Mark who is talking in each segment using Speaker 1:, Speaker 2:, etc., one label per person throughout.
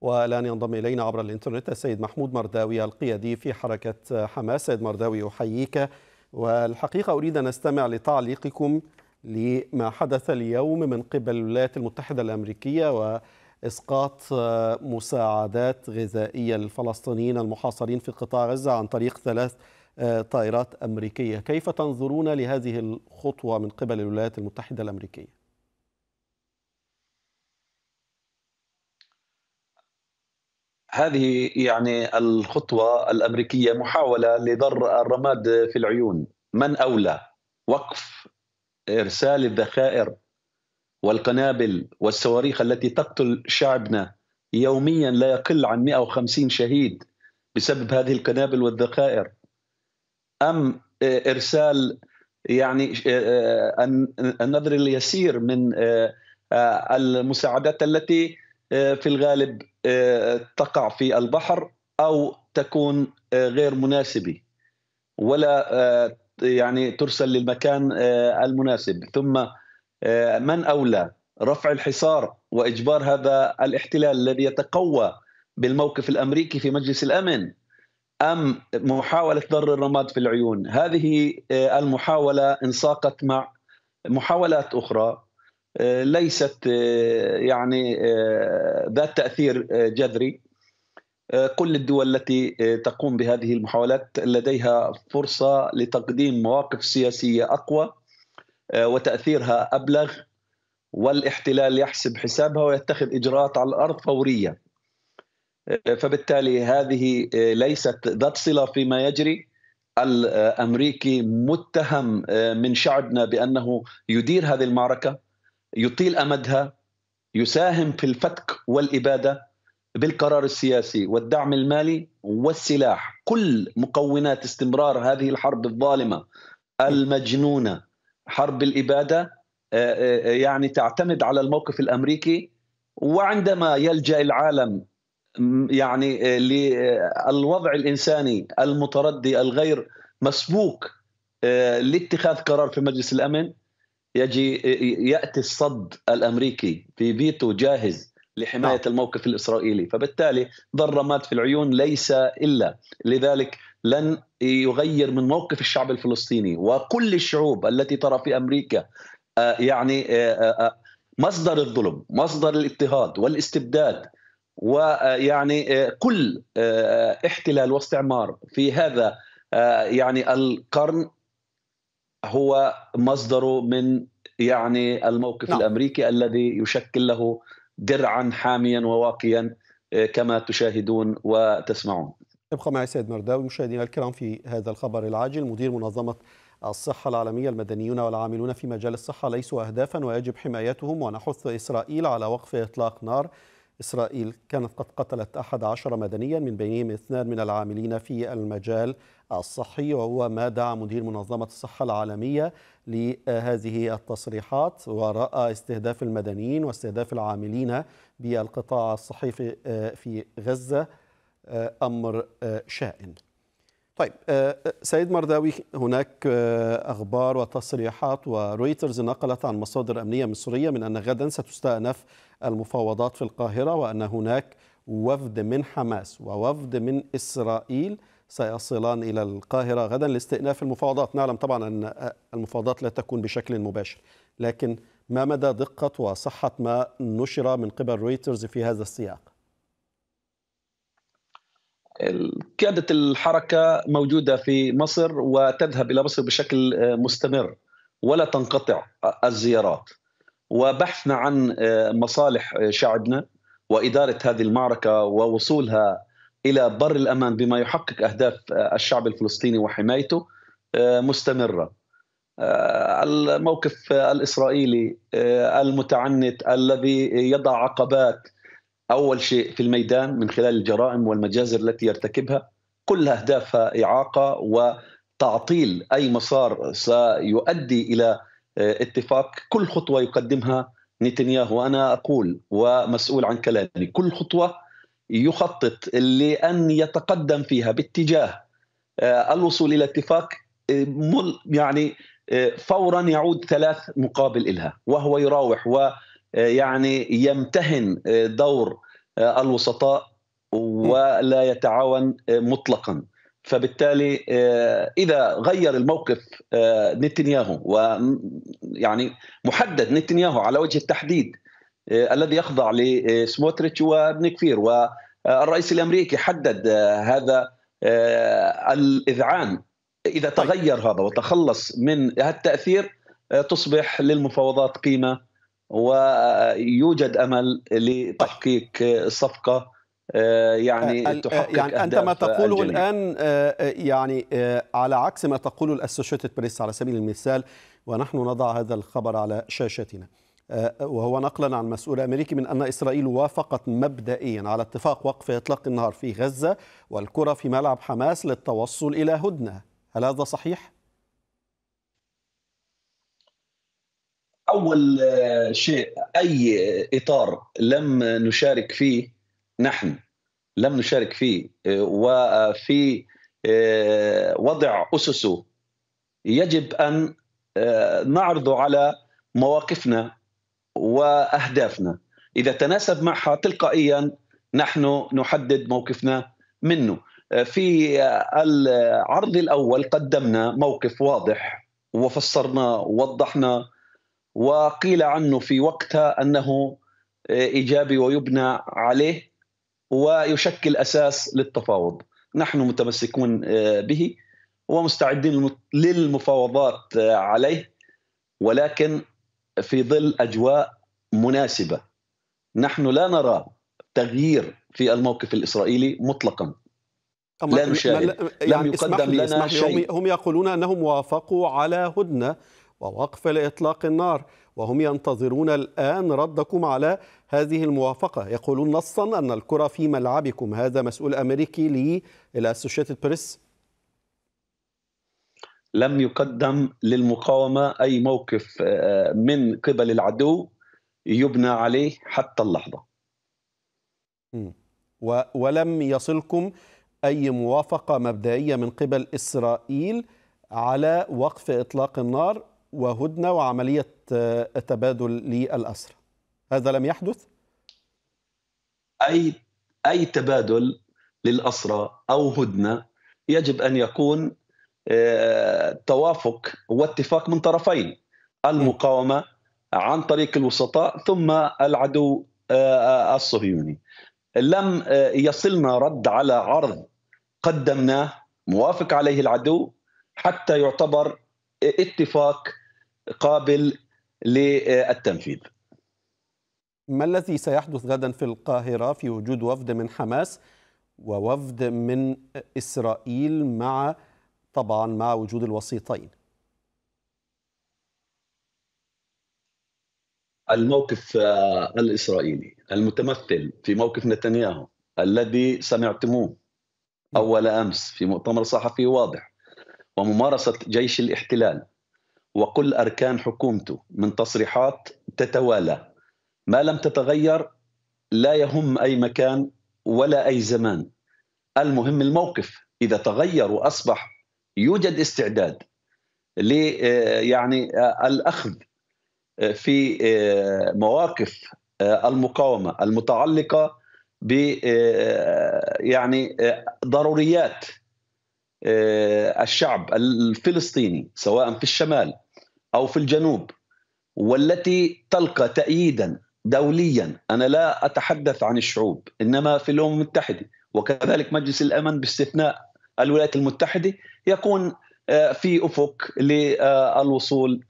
Speaker 1: والآن ينضم إلينا عبر الإنترنت السيد محمود مرداوي القيادي في حركة حماس سيد مرداوي أحييك والحقيقة أريد أن أستمع لتعليقكم لما حدث اليوم من قبل الولايات المتحدة الأمريكية وإسقاط مساعدات غذائية للفلسطينيين المحاصرين في قطاع غزة عن طريق ثلاث طائرات أمريكية كيف تنظرون لهذه الخطوة من قبل الولايات المتحدة الأمريكية؟
Speaker 2: هذه يعني الخطوة الأمريكية محاولة لضر الرماد في العيون من أولى وقف إرسال الذخائر والقنابل والصواريخ التي تقتل شعبنا يوميا لا يقل عن 150 شهيد بسبب هذه القنابل والذخائر أم إرسال يعني آه، آه، آه، النذر اليسير من المساعدات التي آه، في الغالب آه، تقع في البحر او تكون آه، غير مناسبه ولا يعني ترسل للمكان المناسب ثم من اولى رفع الحصار واجبار هذا الاحتلال الذي يتقوى بالموقف الامريكي في مجلس الامن ام محاوله ضر الرماد في العيون هذه المحاوله انساقت مع محاولات اخرى ليست آه، يعني آه، ذات تاثير آه، جذري كل الدول التي تقوم بهذه المحاولات لديها فرصه لتقديم مواقف سياسيه اقوى وتاثيرها ابلغ والاحتلال يحسب حسابها ويتخذ اجراءات على الارض فوريه فبالتالي هذه ليست ذات صله فيما يجري الامريكي متهم من شعبنا بانه يدير هذه المعركه يطيل امدها يساهم في الفتك والاباده بالقرار السياسي والدعم المالي والسلاح كل مكونات استمرار هذه الحرب الظالمه المجنونه حرب الاباده آه، آه، آه، يعني تعتمد على الموقف الامريكي وعندما يلجا العالم يعني للوضع الانساني المتردي الغير مسبوق لاتخاذ قرار في مجلس الامن يجي ياتي الصد الامريكي في فيتو جاهز لحمايه نعم. الموقف الاسرائيلي، فبالتالي ضر مات في العيون ليس الا لذلك لن يغير من موقف الشعب الفلسطيني وكل الشعوب التي ترى في امريكا آه، يعني آه، آه، مصدر الظلم، مصدر الاضطهاد والاستبداد ويعني كل احتلال واستعمار في هذا يعني القرن هو مصدره من يعني الموقف نعم. الامريكي الذي يشكل له درعا حاميا وواقيا آه، كما تشاهدون وتسمعون.
Speaker 1: ابقى معي سيد مرداوي مشاهدينا الكرام في هذا الخبر العاجل مدير منظمه الصحة العالمية المدنيون والعاملون في مجال الصحة ليسوا أهدافا ويجب حمايتهم ونحث إسرائيل على وقف إطلاق نار إسرائيل كانت قد قتلت أحد عشر مدنيا من بينهم اثنان من العاملين في المجال الصحي وهو ما دعا مدير منظمة الصحة العالمية لهذه التصريحات ورأى استهداف المدنيين واستهداف العاملين بالقطاع الصحي في آه، غزة آه، أمر آه، شائن طيب آه، آه، سيد مرداوي هناك آه، أخبار وتصريحات ورويترز نقلت عن مصادر أمنية مصرية من أن غدا ستستأنف المفاوضات في القاهرة وأن هناك وفد من حماس ووفد من إسرائيل سيصلان إلى القاهرة غدا لاستئناف المفاوضات نعلم طبعا أن المفاوضات لا تكون بشكل مباشر لكن ما مدى دقة وصحة ما نشر من قبل رويترز في هذا السياق؟
Speaker 2: قيادة الحركه موجوده في مصر وتذهب الى مصر بشكل آه، مستمر ولا تنقطع الزيارات وبحثنا عن آه، مصالح آه، شعبنا واداره هذه المعركه ووصولها الى بر الامان بما يحقق اهداف الشعب الفلسطيني وحمايته مستمره. الموقف الاسرائيلي المتعنت الذي يضع عقبات اول شيء في الميدان من خلال الجرائم والمجازر التي يرتكبها كل اهدافها اعاقه وتعطيل اي مسار سيؤدي الى آه، اتفاق كل خطوه يقدمها نتنياهو وانا اقول ومسؤول عن كلامي كل خطوه يخطط لان يتقدم فيها باتجاه آه، الوصول الى اتفاق آه، يعني فورا يعود ثلاث مقابل لها وهو يراوح و آه، يعني يمتهن آه، دور آه، الوسطاء ولا يتعاون مطلقا فبالتالي اذا غير الموقف نتنياهو ويعني محدد نتنياهو على وجه التحديد الذي يخضع لسموتريتش وبنكفير والرئيس الامريكي حدد هذا الاذعان اذا طيب. تغير هذا وتخلص من هالتاثير تصبح للمفاوضات قيمه ويوجد امل طيب. لتحقيق صفقه آه، يعني آه، آه، تحقق يعني انت ما تقوله الان
Speaker 1: يعني على عكس ما تقوله الاسوشيتد بريس على سبيل المثال ونحن نضع هذا الخبر على شاشتنا وهو نقلا عن مسؤول امريكي من ان اسرائيل وافقت مبدئيا على اتفاق وقف اطلاق النار في غزه والكره في ملعب حماس للتوصل الى هدنه، هل هذا صحيح؟
Speaker 2: اول آه، شيء اي اطار لم نشارك فيه نحن لم نشارك فيه آه، وفي آه، وضع اسسه يجب ان نعرضه على مواقفنا واهدافنا اذا تناسب معها تلقائيا نحن نحدد موقفنا منه في العرض الاول قدمنا موقف واضح وفسرناه ووضحنا وقيل عنه في وقتها انه آه، ايجابي ويبنى عليه ويشكل اساس للتفاوض نحن متمسكون آه، به ومستعدين للمفاوضات آه، عليه ولكن في ظل اجواء مناسبه نحن لا نرى تغيير في الموقف الاسرائيلي مطلقا لا نشاهد لم يعني يقدم لنا شيء هم
Speaker 1: يقولون انهم وافقوا على هدنه ووقف لإطلاق النار وهم ينتظرون الآن ردكم على هذه الموافقة يقولون نصا أن الكرة في ملعبكم هذا مسؤول أمريكي للأسوشيتد بريس
Speaker 2: لم يقدم للمقاومة أي موقف آه، من قبل العدو يبنى عليه حتى اللحظة
Speaker 1: ولم يصلكم أي موافقة مبدئية من قبل إسرائيل على وقف إطلاق النار وهدنه وعمليه آه، تبادل للاسرى هذا لم يحدث
Speaker 2: اي اي تبادل للاسرى او هدنه يجب ان يكون آه، توافق واتفاق من طرفين المقاومه عن طريق الوسطاء ثم العدو آه، الصهيوني لم يصلنا رد على عرض قدمناه موافق عليه العدو حتى يعتبر اتفاق قابل للتنفيذ
Speaker 1: ما الذي سيحدث غدا في القاهرة في وجود وفد من حماس ووفد من إسرائيل مع طبعا مع وجود الوسيطين
Speaker 2: الموقف آه، الإسرائيلي المتمثل في موقف نتنياهو الذي سمعتموه أول أمس في مؤتمر صحفي واضح وممارسة جيش الاحتلال وكل أركان حكومته من تصريحات تتوالى ما لم تتغير لا يهم أي مكان ولا أي زمان المهم الموقف إذا تغير وأصبح يوجد استعداد ل آه، يعني آه، الأخذ آه، في مواقف المقاومة المتعلقة ب يعني ضروريات آه، الشعب الفلسطيني سواء في الشمال او في الجنوب والتي تلقى تأييدا دوليا انا لا اتحدث عن الشعوب انما في الامم المتحده وكذلك مجلس الامن باستثناء الولايات المتحده يكون آه، في افق للوصول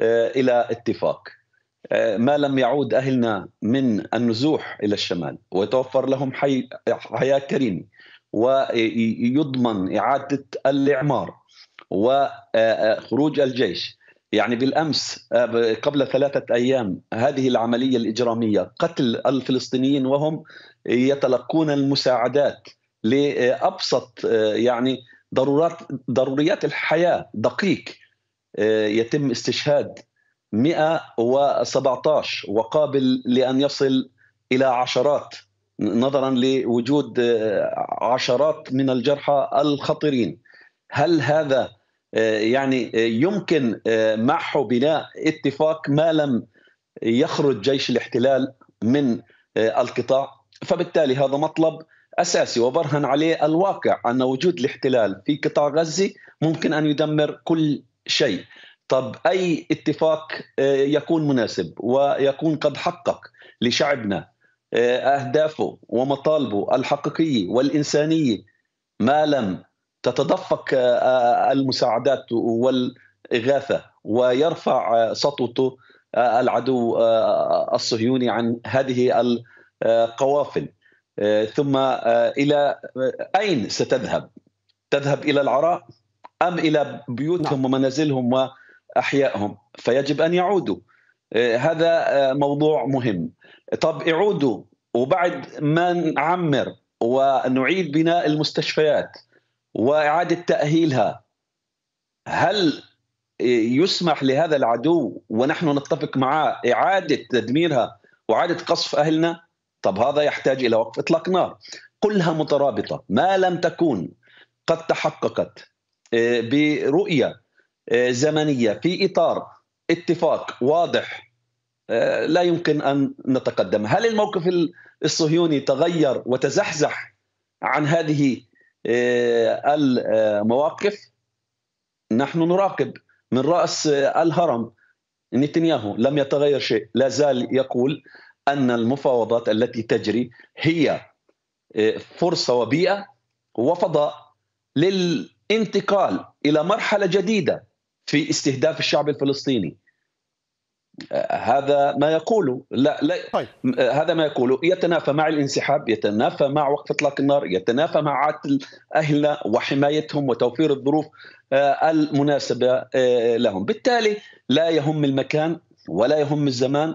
Speaker 2: آه، الى اتفاق ما لم يعود اهلنا من النزوح الى الشمال ويتوفر لهم حي... حياه كريمه ويضمن إعادة الإعمار وخروج الجيش يعني بالامس قبل ثلاثه ايام هذه العمليه الاجراميه قتل الفلسطينيين وهم يتلقون المساعدات لابسط يعني ضرورات ضروريات الحياه دقيق يتم استشهاد 117 وقابل لان يصل الى عشرات نظرا لوجود آه، عشرات من الجرحى الخطيرين هل هذا آه، يعني آه، يمكن معه بناء اتفاق ما لم يخرج جيش الاحتلال من القطاع فبالتالي هذا مطلب اساسي وبرهن عليه الواقع ان وجود الاحتلال في قطاع غزه ممكن ان يدمر كل شيء طب اي اتفاق يكون مناسب ويكون قد حقق لشعبنا آه، اهدافه ومطالبه الحقيقيه والانسانيه ما لم تتدفق آه، آه، المساعدات والاغاثه ويرفع سطوته العدو الصهيوني عن هذه القوافل ثم الى اين ستذهب؟ تذهب الى العراء ام الى بيوتهم نعم. ومنازلهم واحيائهم؟ فيجب ان يعودوا هذا موضوع مهم طب اعودوا وبعد ما نعمر ونعيد بناء المستشفيات واعاده تاهيلها هل يسمح لهذا العدو ونحن نتفق معه اعاده تدميرها واعاده قصف اهلنا طب هذا يحتاج الى وقف اطلاق نار كلها مترابطه ما لم تكون قد تحققت آه، برؤيه آه، زمنيه في اطار اتفاق واضح آه، لا يمكن ان نتقدم، هل الموقف الصهيوني تغير وتزحزح عن هذه آه، المواقف؟ نحن نراقب من راس آه، الهرم نتنياهو لم يتغير شيء، لا زال يقول ان المفاوضات التي تجري هي فرصه وبيئه وفضاء للانتقال الى مرحله جديده في استهداف الشعب الفلسطيني هذا ما يقوله لا, لا طيب. هذا ما يقوله يتنافى مع الانسحاب يتنافى مع وقف اطلاق النار يتنافى مع عدل أهلنا وحمايتهم وتوفير الظروف آه، المناسبة آه، لهم بالتالي لا يهم المكان ولا يهم الزمان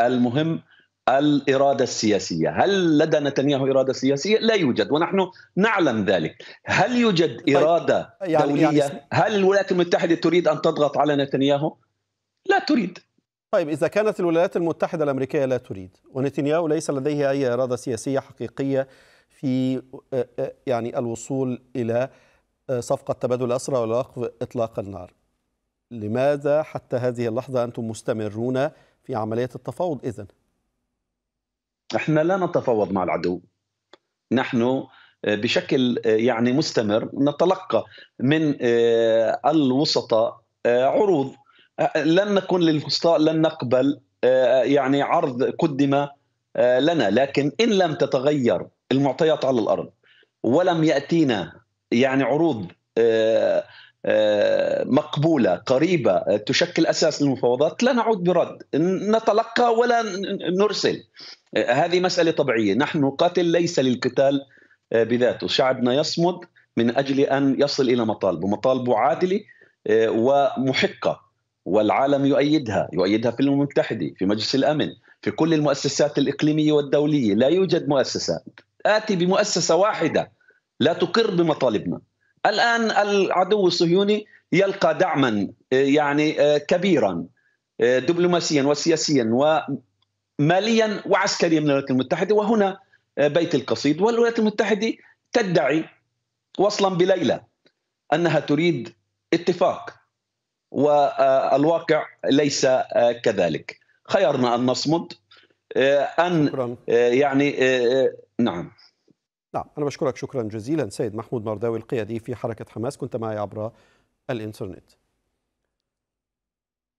Speaker 2: المهم الإرادة السياسية هل لدى نتنياهو إرادة سياسية؟ لا يوجد ونحن نعلم ذلك هل يوجد طيب، إرادة طيب. يعني دولية؟ يعني... هل الولايات المتحدة تريد أن تضغط على نتنياهو؟ لا تريد طيب إذا
Speaker 1: كانت الولايات المتحدة الأمريكية لا تريد ونتنياهو ليس لديه أي إرادة سياسية حقيقية في آه، آه، يعني الوصول إلى آه، صفقة تبادل الأسرى ووقف إطلاق النار لماذا حتى هذه اللحظة أنتم مستمرون في عملية التفاوض إذن؟
Speaker 2: احنا لا نتفاوض مع العدو نحن بشكل يعني مستمر نتلقى من الوسطاء عروض لن نكون للوسطاء لن نقبل آه، يعني عرض قدم آه، لنا لكن إن لم تتغير المعطيات على الأرض ولم يأتينا يعني عروض آه، مقبولة قريبة تشكل أساس للمفاوضات لا نعود برد نتلقى ولا نرسل هذه مسألة طبيعية نحن نقاتل ليس للقتال بذاته شعبنا يصمد من أجل أن يصل إلى مطالبه مطالبه عادلة ومحقة والعالم يؤيدها يؤيدها في الامم المتحده في مجلس الامن في كل المؤسسات الاقليميه والدوليه لا يوجد مؤسسه اتي بمؤسسه واحده لا تقر بمطالبنا الان العدو الصهيوني يلقى دعما آه، يعني آه، كبيرا آه، دبلوماسيا وسياسيا وماليا وعسكريا من الولايات المتحده وهنا بيت القصيد والولايات المتحده تدعي وصلا بليله انها تريد اتفاق والواقع ليس آه، كذلك خيرنا ان نصمد آه، ان آه، يعني نعم
Speaker 1: نعم انا بشكرك شكرا جزيلا سيد محمود مرداوي القيادي في حركه حماس كنت معي عبر الانترنت